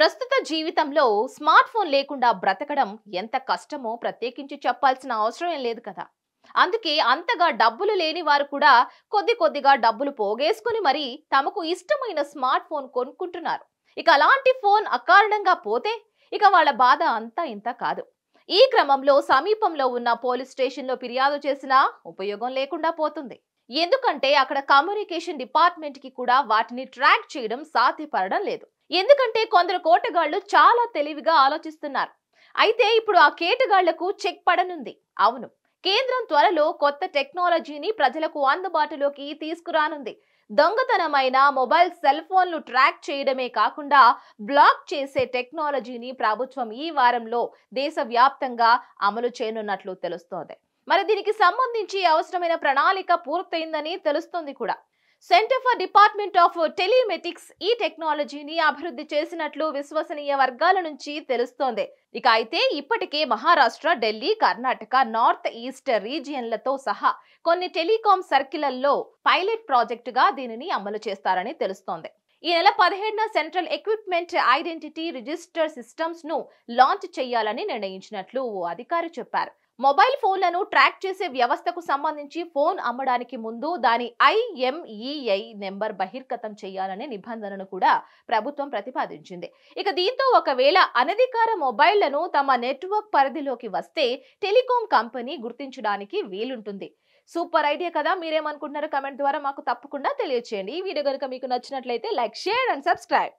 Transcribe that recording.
ప్రస్తుత జీవితంలో smart phone లేకుండా బ్రతకడం ఎంత కష్టమో ప్రత్యేకించి చెప్పాల్సిన అవసరం లేదు కదా అందుకే అంతగా డబ్బులు లేని వారు కూడా కొద్ది కొద్దిగా డబ్బులు పోగేసుకుని మరీ తమకు ఇష్టమైన స్మార్ట్ ఫోన్ కొనుక్కుంటున్నారు ఇక అలాంటి ఫోన్ అకారణంగా పోతే ఇక వాళ్ళ బాధ అంతా ఇంత కాదు ఈ క్రమంలో సమీపంలో ఉన్న పోలీస్ స్టేషన్లో ఫిర్యాదు చేసినా ఉపయోగం లేకుండా పోతుంది ఎందుకంటే అక్కడ కమ్యూనికేషన్ డిపార్ట్మెంట్కి కూడా వాటిని ట్రాక్ చేయడం సాధ్యపడడం లేదు ఎందుకంటే కొందరు కోటగాళ్లు చాలా తెలివిగా ఆలోచిస్తున్నారు అయితే ఇప్పుడు ఆ కేటగాళ్లకు చెక్ పడనుంది అవును కేంద్రం త్వరలో కొత్త టెక్నాలజీని ప్రజలకు అందుబాటులోకి తీసుకురానుంది దొంగతనమైన మొబైల్ సెల్ ఫోన్లు ట్రాక్ చేయడమే కాకుండా బ్లాక్ చేసే టెక్నాలజీని ప్రభుత్వం ఈ వారంలో దేశవ్యాప్తంగా అమలు చేయనున్నట్లు తెలుస్తోంది మరి దీనికి సంబంధించి అవసరమైన ప్రణాళిక పూర్తయిందని తెలుస్తోంది కూడా centre for department of telematics ఈ టెక్నాలజీని అభివృద్ధి చేసినట్లు విశ్వసనీయ వర్గాల నుంచి తెలుస్తోంది ఇక అయితే ఇప్పటికే మహారాష్ట్ర ఢిల్లీ కర్ణాటక నార్త్ ఈస్ట్ రీజియన్లతో సహా కొన్ని టెలికాం సర్కిళ్లలో పైలట్ ప్రాజెక్టుగా దీనిని అమలు చేస్తారని తెలుస్తోంది ఈ నెల పదిహేడున central equipment identity register systems ను లాంచ్ చేయాలని నిర్ణయించినట్లు ఓ అధికారి చెప్పారు మొబైల్ ఫోన్లను ట్రాక్ చేసే వ్యవస్థకు సంబంధించి ఫోన్ అమ్మడానికి ముందు దాని ఐఎంఈఐ నెంబర్ బహిర్గతం చేయాలనే నిబంధనను కూడా ప్రభుత్వం ప్రతిపాదించింది ఇక దీంతో ఒకవేళ అనధికార మొబైళ్లను తమ నెట్వర్క్ పరిధిలోకి వస్తే టెలికాం కంపెనీ గుర్తించడానికి వీలుంటుంది సూపర్ ఐడియా కదా మీరేమనుకుంటున్నారో కమెంట్ ద్వారా మాకు తప్పకుండా తెలియచేయండి ఈ వీడియో కనుక మీకు నచ్చినట్లయితే లైక్ షేర్ అండ్ సబ్స్క్రైబ్